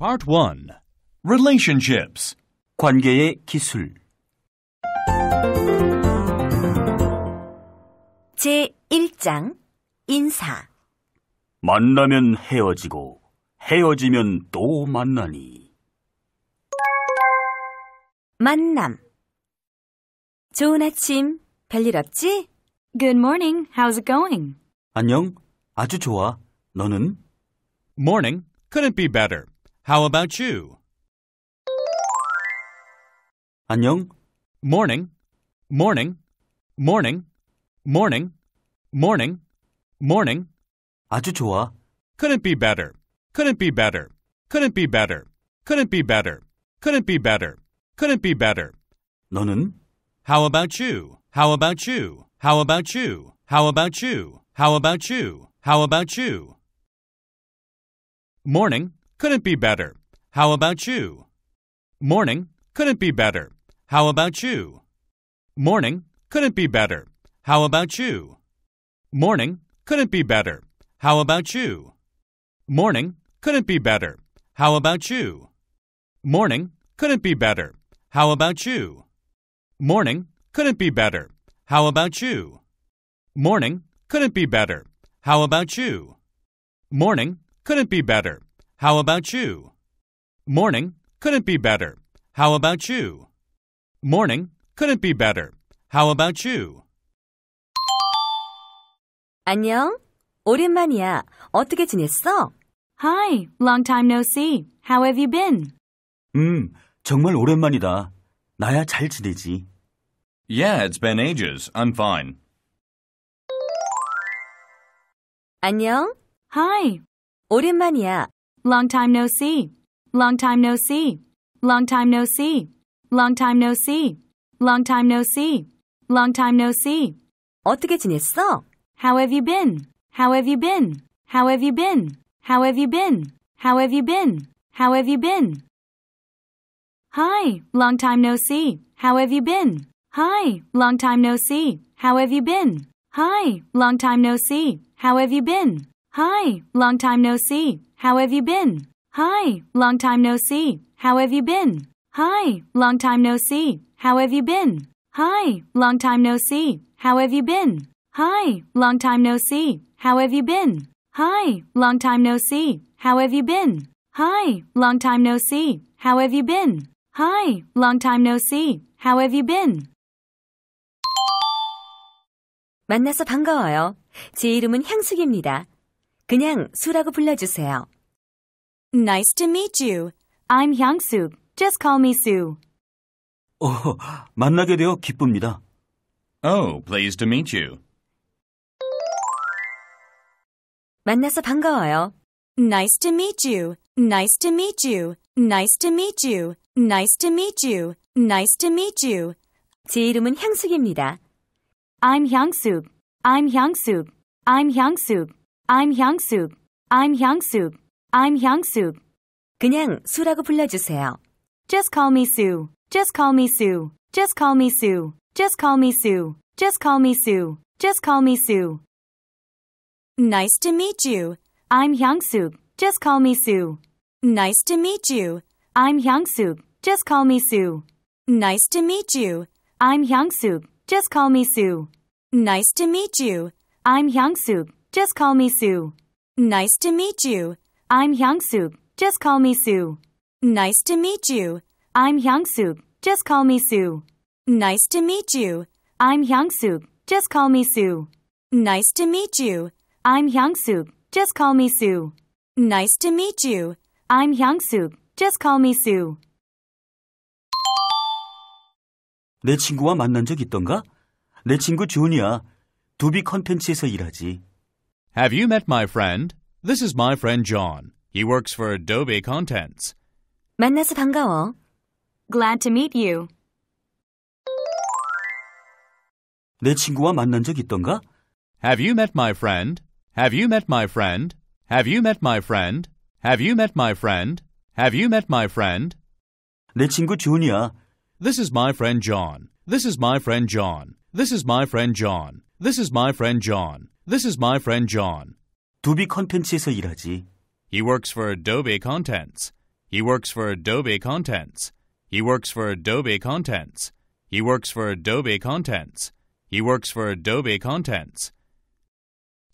Part 1 Relationships 관계의 기술 제1장 인사 만나면 헤어지고 헤어지면 또 만나니 만남 좋은 아침 별일 없지? Good morning. How's it going? 안녕. 아주 좋아. 너는? Morning couldn't be better. How about you? 안녕. Morning. Morning. Morning. Morning. Morning. Morning. 아주 좋아. Couldn't be better. Couldn't be better. Couldn't be better. Couldn't be better. Couldn't be better. Couldn't be better. 너는? How about you? How about you? How about you? How about you? How about you? How about you? Morning. Couldn't be better. How about you? Morning. Couldn't be better. How about you? Morning. Couldn't be better. How about you? Morning. Couldn't be better. How about you? Morning. Couldn't be better. How about you? Morning. Couldn't be better. How about you? Morning. Couldn't be better. How about you? Morning. Couldn't be better. How about you? Morning. Couldn't be better. How about you? Morning. Couldn't be better. How about you? Morning. Couldn't be better. How about you? 안녕. 오랜만이야. 어떻게 지냈어? Hi. Long time no see. How have you been? 음, 정말 오랜만이다. 나야 잘 지내지. Yeah, it's been ages. I'm fine. 안녕. Hi. 오랜만이야. Long time no see. Long time no see. Long time no see. Long time no see. Long time no see. Long time no see. 어떻게 지냈어? How have you been? How have you been? How have you been? How have you been? How have you been? How have you been? Hi, long time no see. How have you been? Hi, long time no see. How have you been? Hi, long time no see. How have you been? Hi, long time no see. How have you been? Hi, long time no see. How have you been? Hi, long time no see. How have you been? Hi, long time no see. How have you been? Hi, long time no see. How have you been? Hi, long time no see. How have you been? Hi, long time no see. How have you been? Hi, long time no see. How have you been? 만나서 반가워요. 제 이름은 향숙입니다. 그냥 수라고 불러주세요. Nice to meet you. I'm Hyung-soo. Just call me Soo. 어, 만나게 되어 기쁩니다. Oh, pleased to meet you. 만나서 반가워요. Nice to meet you. Nice to meet you. Nice to meet you. Nice to meet you. Nice to meet you. 제 이름은 향숙입니다. I'm Hyung-soo. I'm Hyung-soo. I'm Hyung-soo. I'm 향숙. I'm 향숙. I'm 향숙. 그냥 수라고 불러주세요. Just call me Sue. Just call me Sue. Just call me Sue. Just call me Sue. Just call me Sue. Just call me Sue. Nice to meet you. I'm 향숙. Just call me Sue. Nice to meet you. I'm 향숙. Just call me Sue. Nice to meet you. I'm 향숙. Just call me Sue. Nice to meet you. I'm 향숙. Just call me Sue. Nice to meet you. I'm Hyung-suk. Just call me Sue. Nice to meet you. I'm Hyung-suk. Just call me Sue. Nice to meet you. I'm Hyung-suk. Just call me Sue. Nice to meet you. I'm Hyung-suk. Just call me Sue. Nice to meet you. I'm Hyung-suk. Just call me Sue. 내 친구와 만난 적 있던가? 내 친구 존이야. 두비 컨텐츠에서 일하지. Have you met my friend? This is my friend John. He works for Adobe Contents. 만나서 반가워. Glad to meet you. 내 친구와 만난 적 있던가? Have you met my friend? Have you met my friend? Have you met my friend? Have you met my friend? Have you met my friend? 내 친구 존이야. This is my friend John. This is my friend John. This is my friend John. This is my friend John. This is my friend John. 컨텐츠에서 일하지. He works for Adobe Contents. He works for Adobe Contents. He works for Adobe Contents. He works for Adobe Contents. He works for Adobe Contents.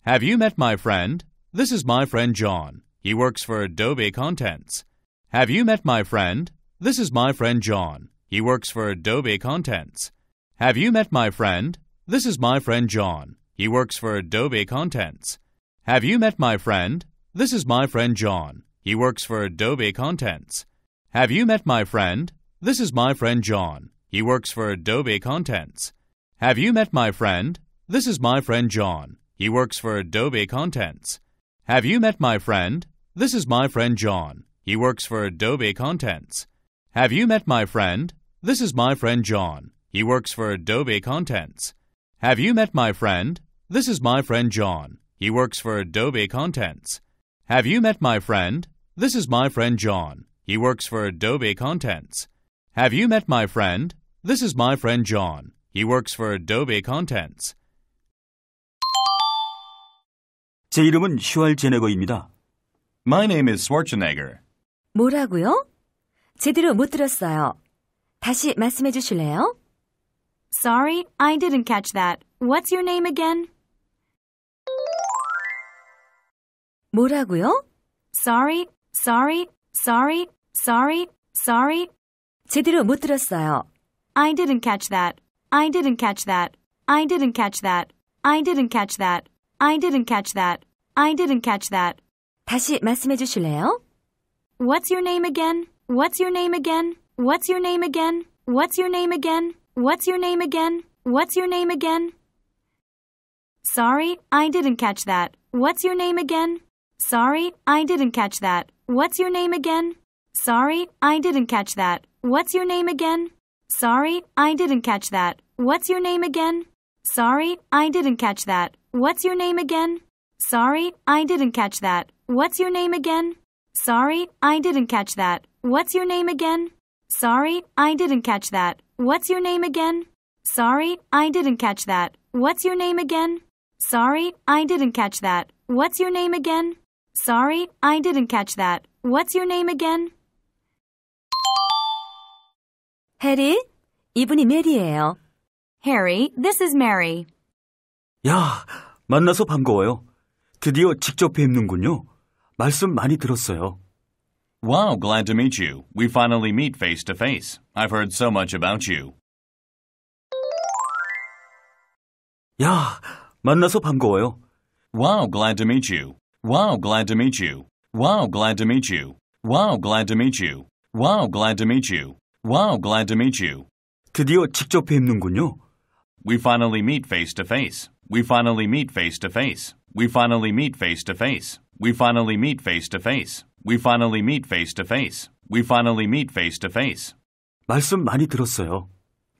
Have you met my friend? This is my friend John. He works for Adobe Contents. Have you met my friend? This is my friend John. He works for Adobe Contents. Have you met my friend? This is my friend John. He works for Adobe Contents. Have you met my friend? This is my friend John. He works for Adobe Contents. Have you met my friend? This is my friend John. He works for Adobe Contents. Have you met my friend? This is my friend John. He works for Adobe Contents. Have you met my friend? This is my friend John. He works for Adobe Contents. Have you met my friend? This is my friend John. He works for Adobe Contents. Have you met my friend? This is my friend John. He works for Adobe Contents. Have you met my friend? This is my friend John. He works for Adobe Contents. Have you met my friend? This is my friend John. He works for Adobe Contents. 제 이름은 슈왈제네거입니다. My name is Schwarzenegger. 뭐라고요? 제대로 못 들었어요. 다시 말씀해 주실래요? Sorry, I didn't catch that. What's your name again? 뭐라고요? Sorry, sorry, sorry, sorry, sorry. 제대로 못 들었어요. I didn't catch that. I didn't catch that. I didn't catch that. I didn't catch that. I didn't catch that. I didn't catch that. 다시 말씀해 주실래요? What's your name again? What's your name again? What's your name again? What's your name again? What's your name again? What's your name again? Sorry, I didn't catch that. What's your name again? Sorry, I didn't catch that. What's your name again? Sorry, I didn't catch that. What's your name again? Sorry, I didn't catch that. What's your name again? Sorry, I didn't catch that. What's your name again? Sorry, I didn't catch that. What's your name again? Sorry, I didn't catch that. What's your name again? Sorry, I didn't catch that. What's your name again? Sorry, I didn't catch that. What's your name again? Sorry, I didn't catch that. What's your name again? Sorry, I didn't catch that. What's your name again? Harry, 이분이 메리예요. Harry, this is Mary. 야, 만나서 반가워요. 드디어 직접 뵙는군요. 말씀 많이 들었어요. Wow, glad to meet you. We finally meet face to face. I've heard so much about you. 야, 만나서 반가워요. Wow, glad to meet you. Wow, glad to meet you. Wow, glad to meet you. Wow, glad to meet you. Wow, glad to meet you. Wow, glad to meet you. 드디어 직접 뵙는군요. We finally meet face to face. We finally meet face to face. We finally meet face to face. We finally meet face to face. We finally meet face to face. We finally meet face to face. 말씀 많이 들었어요.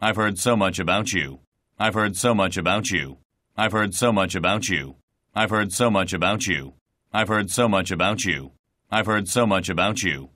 I've heard so much about you. I've heard so much about you. I've heard so much about you. I've heard so much about you. I've heard so much about you. I've heard so much about you.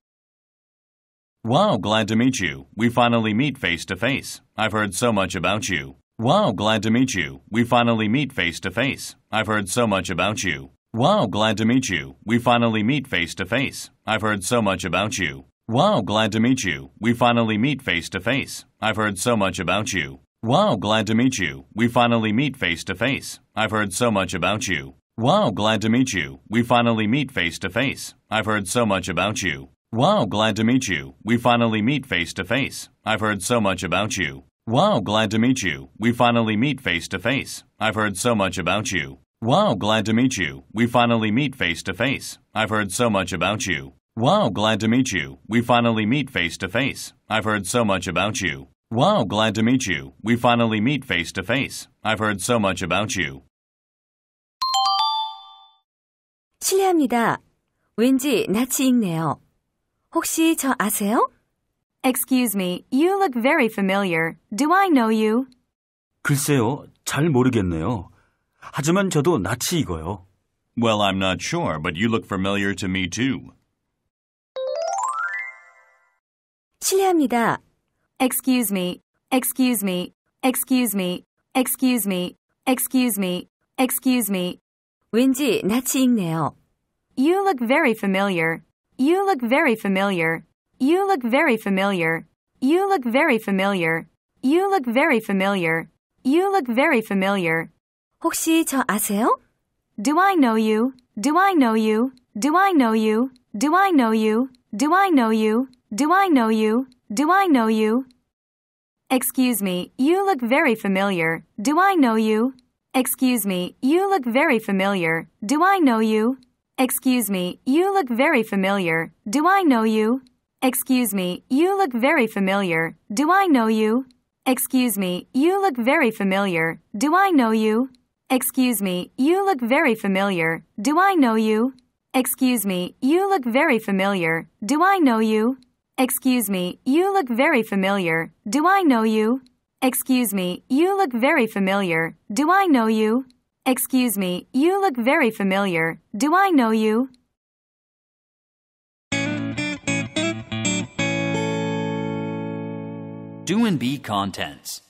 Wow, glad to meet you. We finally meet face to face. I've heard so much about you. Wow, glad to meet you. We finally meet face to face. I've heard so much about you. Wow, glad to meet you. We finally meet face to face. I've heard so much about you. Wow, glad to meet you. We finally meet face to face. I've heard so much about you. Wow, glad to meet you. We finally meet face to face. I've heard so much about you. Wow, glad to meet you. We finally meet face to face. I've heard so much about you. Wow, glad to meet you. We finally meet face to face. I've heard so much about you. Wow, glad to meet you. We finally meet face to face. I've heard so much about you. Wow, glad to meet you. We finally meet face to face. I've heard so much about you. Wow, glad to meet you. We finally meet face to face. I've heard so much about you. Wow, glad to meet you. We finally meet face to face. I've heard so much about you. 실례합니다. 왠지 낯이 익네요. 혹시 저 아세요? Excuse me, you look very familiar. Do I know you? 글쎄요, 잘 모르겠네요. 하지만 저도 낯이 익어요. Well, I'm not sure, but you look familiar to me too. 실례합니다. Excuse me. Excuse me. Excuse me. Excuse me. Excuse me. Excuse me. 왠지 낯이 익네요. You look very familiar. You look very familiar. You look very familiar. You look very familiar. You look very familiar. You look very familiar. 혹시 저 아세요? Do I know you? Do I know you? Do I know you? Do I know you? Do I know you? Do I know you? Do I know you? Excuse me, you look very familiar. Do I know you? Excuse me, you look very familiar. Do I know you? Excuse me, you look very familiar. Do I know you? Excuse me, you look very familiar. Do I know you? Excuse me, you look very familiar. Do I know you? Excuse me, you look very familiar. Do I know you? Excuse me, you look very familiar. Do I know you? Excuse me, you look very familiar. Do I know you? Excuse me, you look very familiar. Do I know you? Excuse me, you look very familiar. Do I know you? Do and be contents.